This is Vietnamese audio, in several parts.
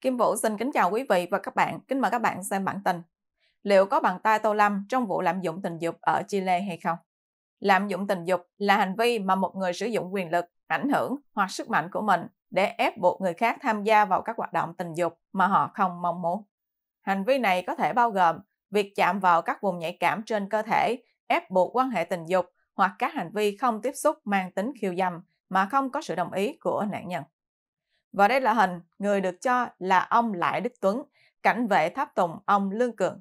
Kim Vũ xin kính chào quý vị và các bạn, kính mời các bạn xem bản tin. Liệu có bàn tay Tô Lâm trong vụ lạm dụng tình dục ở Chile hay không? Lạm dụng tình dục là hành vi mà một người sử dụng quyền lực, ảnh hưởng hoặc sức mạnh của mình để ép buộc người khác tham gia vào các hoạt động tình dục mà họ không mong muốn. Hành vi này có thể bao gồm việc chạm vào các vùng nhạy cảm trên cơ thể, ép buộc quan hệ tình dục hoặc các hành vi không tiếp xúc mang tính khiêu dâm mà không có sự đồng ý của nạn nhân. Và đây là hình người được cho là ông Lại Đức Tuấn, cảnh vệ tháp tùng ông Lương Cường.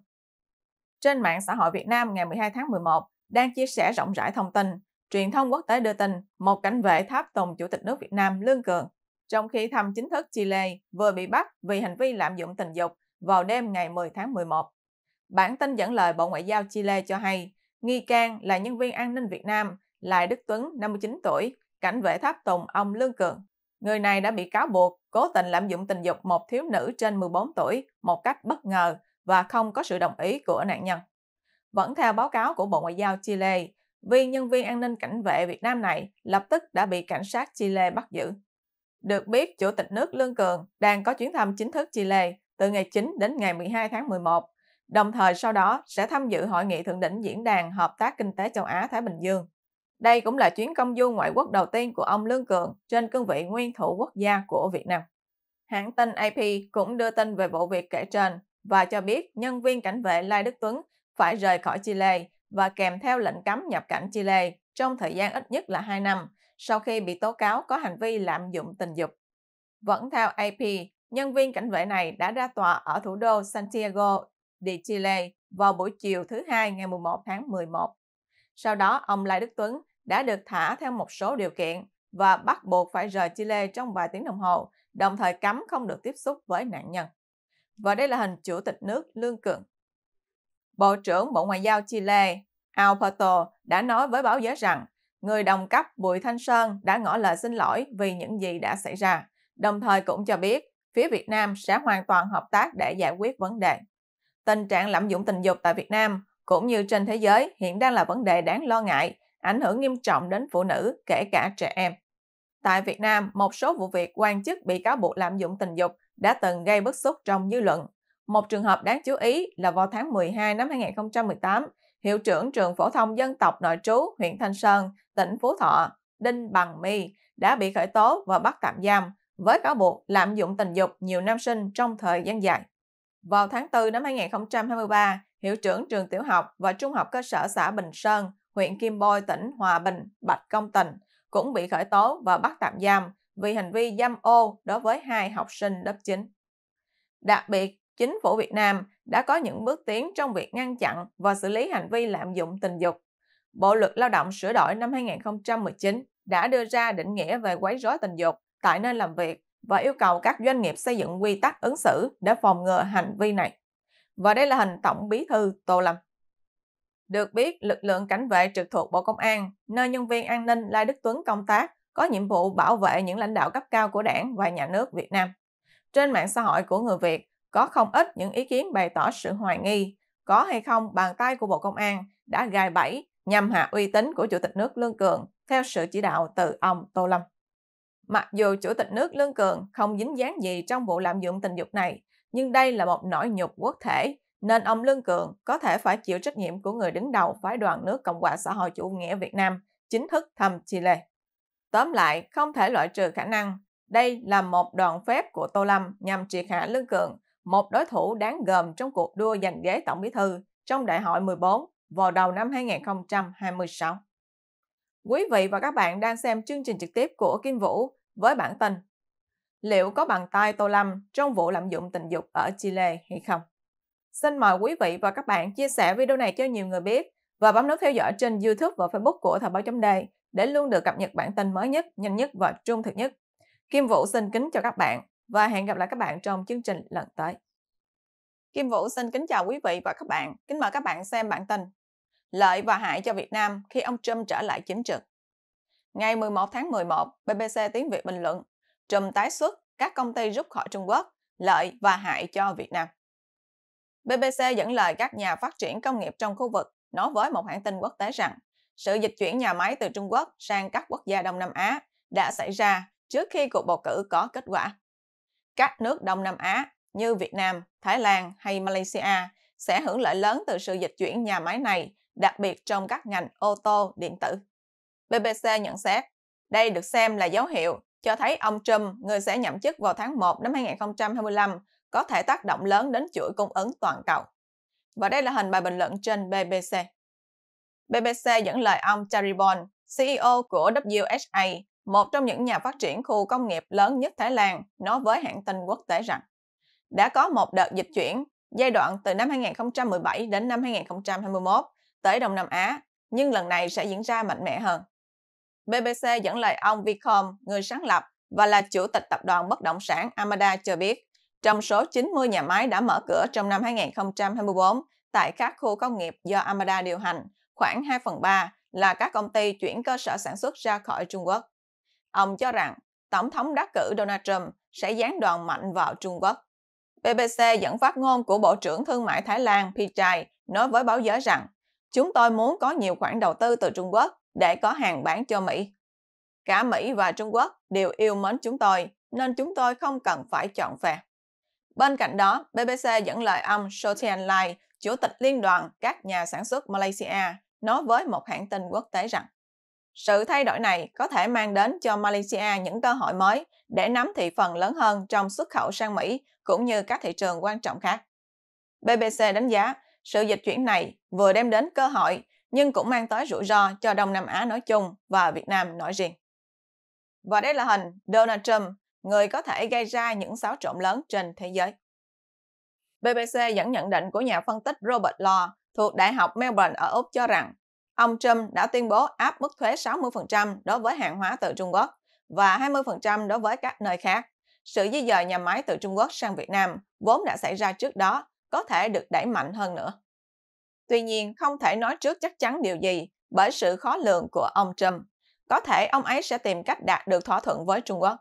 Trên mạng xã hội Việt Nam ngày 12 tháng 11 đang chia sẻ rộng rãi thông tin, truyền thông quốc tế đưa tin một cảnh vệ tháp tùng Chủ tịch nước Việt Nam Lương Cường trong khi thăm chính thức Chile vừa bị bắt vì hành vi lạm dụng tình dục vào đêm ngày 10 tháng 11. Bản tin dẫn lời Bộ Ngoại giao Chile cho hay, nghi can là nhân viên an ninh Việt Nam, Lại Đức Tuấn, 59 tuổi, cảnh vệ tháp tùng ông Lương Cường. Người này đã bị cáo buộc cố tình lạm dụng tình dục một thiếu nữ trên 14 tuổi một cách bất ngờ và không có sự đồng ý của nạn nhân. Vẫn theo báo cáo của Bộ Ngoại giao Chile, viên nhân viên an ninh cảnh vệ Việt Nam này lập tức đã bị cảnh sát Chile bắt giữ. Được biết, Chủ tịch nước Lương Cường đang có chuyến thăm chính thức Chile từ ngày 9 đến ngày 12 tháng 11, đồng thời sau đó sẽ tham dự hội nghị thượng đỉnh diễn đàn Hợp tác Kinh tế Châu Á-Thái Bình Dương đây cũng là chuyến công du ngoại quốc đầu tiên của ông Lương Cường trên cương vị nguyên thủ quốc gia của Việt Nam. Hãng tin AP cũng đưa tin về vụ việc kể trên và cho biết nhân viên cảnh vệ Lai Đức Tuấn phải rời khỏi Chile và kèm theo lệnh cấm nhập cảnh Chile trong thời gian ít nhất là 2 năm sau khi bị tố cáo có hành vi lạm dụng tình dục. Vẫn theo AP, nhân viên cảnh vệ này đã ra tòa ở thủ đô Santiago de Chile vào buổi chiều thứ Hai ngày 11 tháng 11. Sau đó, ông Lai Đức Tuấn đã được thả theo một số điều kiện và bắt buộc phải rời Chile trong vài tiếng đồng hồ, đồng thời cấm không được tiếp xúc với nạn nhân. Và đây là hình chủ tịch nước Lương Cường. Bộ trưởng Bộ Ngoại giao Chile Alberto đã nói với báo giới rằng người đồng cấp Bùi Thanh Sơn đã ngỏ lời xin lỗi vì những gì đã xảy ra, đồng thời cũng cho biết phía Việt Nam sẽ hoàn toàn hợp tác để giải quyết vấn đề. Tình trạng lạm dụng tình dục tại Việt Nam cũng như trên thế giới hiện đang là vấn đề đáng lo ngại ảnh hưởng nghiêm trọng đến phụ nữ, kể cả trẻ em. Tại Việt Nam, một số vụ việc quan chức bị cáo buộc lạm dụng tình dục đã từng gây bức xúc trong dư luận. Một trường hợp đáng chú ý là vào tháng 12 năm 2018, Hiệu trưởng Trường Phổ thông Dân tộc Nội trú huyện Thanh Sơn, tỉnh Phú Thọ, Đinh Bằng My đã bị khởi tố và bắt tạm giam với cáo buộc lạm dụng tình dục nhiều nam sinh trong thời gian dài. Vào tháng 4 năm 2023, Hiệu trưởng Trường Tiểu học và Trung học cơ sở xã Bình Sơn huyện Kim Bôi, tỉnh Hòa Bình, Bạch Công Tình cũng bị khởi tố và bắt tạm giam vì hành vi dâm ô đối với hai học sinh lớp 9. Đặc biệt, chính phủ Việt Nam đã có những bước tiến trong việc ngăn chặn và xử lý hành vi lạm dụng tình dục. Bộ luật lao động sửa đổi năm 2019 đã đưa ra định nghĩa về quấy rối tình dục tại nơi làm việc và yêu cầu các doanh nghiệp xây dựng quy tắc ứng xử để phòng ngừa hành vi này. Và đây là hình tổng bí thư Tô Lâm. Được biết, lực lượng cảnh vệ trực thuộc Bộ Công an, nơi nhân viên an ninh Lai Đức Tuấn công tác, có nhiệm vụ bảo vệ những lãnh đạo cấp cao của đảng và nhà nước Việt Nam. Trên mạng xã hội của người Việt, có không ít những ý kiến bày tỏ sự hoài nghi, có hay không bàn tay của Bộ Công an đã gài bẫy nhằm hạ uy tín của Chủ tịch nước Lương Cường theo sự chỉ đạo từ ông Tô Lâm. Mặc dù Chủ tịch nước Lương Cường không dính dáng gì trong vụ lạm dụng tình dục này, nhưng đây là một nỗi nhục quốc thể nên ông Lương Cường có thể phải chịu trách nhiệm của người đứng đầu phái đoàn nước Cộng hòa xã hội chủ nghĩa Việt Nam chính thức thăm Chile. Tóm lại, không thể loại trừ khả năng đây là một đoàn phép của Tô Lâm nhằm triệt hạ Lương Cường, một đối thủ đáng gờm trong cuộc đua giành ghế tổng bí thư trong đại hội 14 vào đầu năm 2026. Quý vị và các bạn đang xem chương trình trực tiếp của Kim Vũ với bản tin Liệu có bàn tay Tô Lâm trong vụ lạm dụng tình dục ở Chile hay không? Xin mời quý vị và các bạn chia sẻ video này cho nhiều người biết và bấm nút theo dõi trên YouTube và Facebook của Thời báo chấm đề để luôn được cập nhật bản tin mới nhất, nhanh nhất và trung thực nhất. Kim Vũ xin kính chào các bạn và hẹn gặp lại các bạn trong chương trình lần tới. Kim Vũ xin kính chào quý vị và các bạn. Kính mời các bạn xem bản tin Lợi và hại cho Việt Nam khi ông Trump trở lại chính trực. Ngày 11 tháng 11, BBC tiếng Việt bình luận Trump tái xuất các công ty rút khỏi Trung Quốc, lợi và hại cho Việt Nam. BBC dẫn lời các nhà phát triển công nghiệp trong khu vực nói với một hãng tin quốc tế rằng sự dịch chuyển nhà máy từ Trung Quốc sang các quốc gia Đông Nam Á đã xảy ra trước khi cuộc bầu cử có kết quả. Các nước Đông Nam Á như Việt Nam, Thái Lan hay Malaysia sẽ hưởng lợi lớn từ sự dịch chuyển nhà máy này, đặc biệt trong các ngành ô tô, điện tử. BBC nhận xét, đây được xem là dấu hiệu cho thấy ông Trump, người sẽ nhậm chức vào tháng 1 năm 2025, có thể tác động lớn đến chuỗi cung ứng toàn cầu. Và đây là hình bài bình luận trên BBC. BBC dẫn lời ông Charibon, CEO của WSA, một trong những nhà phát triển khu công nghiệp lớn nhất Thái Lan, nói với hãng tin quốc tế rằng đã có một đợt dịch chuyển giai đoạn từ năm 2017 đến năm 2021 tới Đông Nam Á, nhưng lần này sẽ diễn ra mạnh mẽ hơn. BBC dẫn lời ông Vicom, người sáng lập và là chủ tịch tập đoàn bất động sản Amada cho biết, trong số 90 nhà máy đã mở cửa trong năm 2024 tại các khu công nghiệp do Amada điều hành, khoảng 2 phần 3 là các công ty chuyển cơ sở sản xuất ra khỏi Trung Quốc. Ông cho rằng Tổng thống đắc cử Donald Trump sẽ gián đoàn mạnh vào Trung Quốc. BBC dẫn phát ngôn của Bộ trưởng Thương mại Thái Lan Pichai nói với báo giới rằng chúng tôi muốn có nhiều khoản đầu tư từ Trung Quốc để có hàng bán cho Mỹ. Cả Mỹ và Trung Quốc đều yêu mến chúng tôi, nên chúng tôi không cần phải chọn phe. Bên cạnh đó, BBC dẫn lời ông Sotian Lai, Chủ tịch Liên đoàn các nhà sản xuất Malaysia, nói với một hãng tin quốc tế rằng sự thay đổi này có thể mang đến cho Malaysia những cơ hội mới để nắm thị phần lớn hơn trong xuất khẩu sang Mỹ cũng như các thị trường quan trọng khác. BBC đánh giá sự dịch chuyển này vừa đem đến cơ hội nhưng cũng mang tới rủi ro cho Đông Nam Á nói chung và Việt Nam nói riêng. Và đây là hình Donald Trump người có thể gây ra những xáo trộn lớn trên thế giới. BBC dẫn nhận định của nhà phân tích Robert Law thuộc Đại học Melbourne ở Úc cho rằng ông Trump đã tuyên bố áp mức thuế 60% đối với hàng hóa từ Trung Quốc và 20% đối với các nơi khác. Sự di dời nhà máy từ Trung Quốc sang Việt Nam vốn đã xảy ra trước đó có thể được đẩy mạnh hơn nữa. Tuy nhiên, không thể nói trước chắc chắn điều gì bởi sự khó lường của ông Trump. Có thể ông ấy sẽ tìm cách đạt được thỏa thuận với Trung Quốc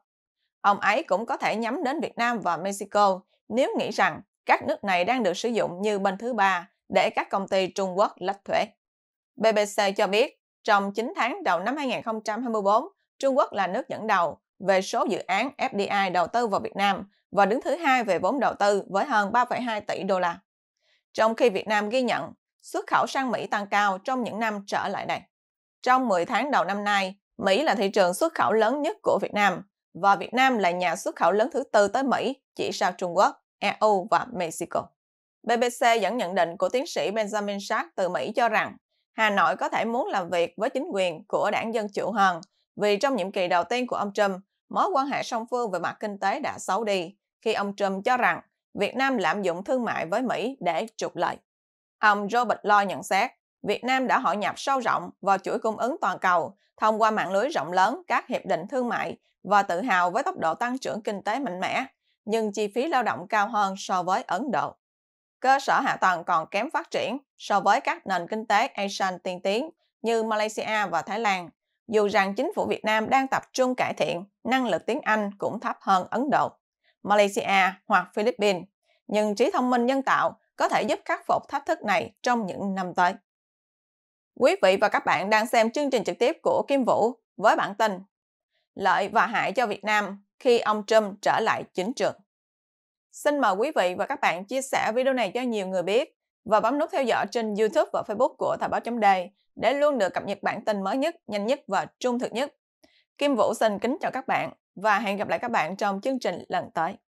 ông ấy cũng có thể nhắm đến Việt Nam và Mexico nếu nghĩ rằng các nước này đang được sử dụng như bên thứ ba để các công ty Trung Quốc lách thuế. BBC cho biết, trong 9 tháng đầu năm 2024, Trung Quốc là nước dẫn đầu về số dự án FDI đầu tư vào Việt Nam và đứng thứ hai về vốn đầu tư với hơn 3,2 tỷ đô la. Trong khi Việt Nam ghi nhận xuất khẩu sang Mỹ tăng cao trong những năm trở lại đây. Trong 10 tháng đầu năm nay, Mỹ là thị trường xuất khẩu lớn nhất của Việt Nam và Việt Nam là nhà xuất khẩu lớn thứ tư tới Mỹ, chỉ sau Trung Quốc, EU và Mexico. BBC dẫn nhận định của tiến sĩ Benjamin Sharp từ Mỹ cho rằng Hà Nội có thể muốn làm việc với chính quyền của đảng Dân Chủ hơn, vì trong nhiệm kỳ đầu tiên của ông Trump, mối quan hệ song phương về mặt kinh tế đã xấu đi khi ông Trump cho rằng Việt Nam lạm dụng thương mại với Mỹ để trục lợi. Ông Robert Lo nhận xét, Việt Nam đã hội nhập sâu rộng vào chuỗi cung ứng toàn cầu thông qua mạng lưới rộng lớn các hiệp định thương mại và tự hào với tốc độ tăng trưởng kinh tế mạnh mẽ, nhưng chi phí lao động cao hơn so với Ấn Độ. Cơ sở hạ tầng còn kém phát triển so với các nền kinh tế Asian tiên tiến như Malaysia và Thái Lan, dù rằng chính phủ Việt Nam đang tập trung cải thiện, năng lực tiếng Anh cũng thấp hơn Ấn Độ, Malaysia hoặc Philippines, nhưng trí thông minh nhân tạo có thể giúp khắc phục thách thức này trong những năm tới. Quý vị và các bạn đang xem chương trình trực tiếp của Kim Vũ với bản tin Lợi và hại cho Việt Nam khi ông Trump trở lại chính trường. Xin mời quý vị và các bạn chia sẻ video này cho nhiều người biết và bấm nút theo dõi trên YouTube và Facebook của Thời báo chấm Đầy để luôn được cập nhật bản tin mới nhất, nhanh nhất và trung thực nhất. Kim Vũ xin kính chào các bạn và hẹn gặp lại các bạn trong chương trình lần tới.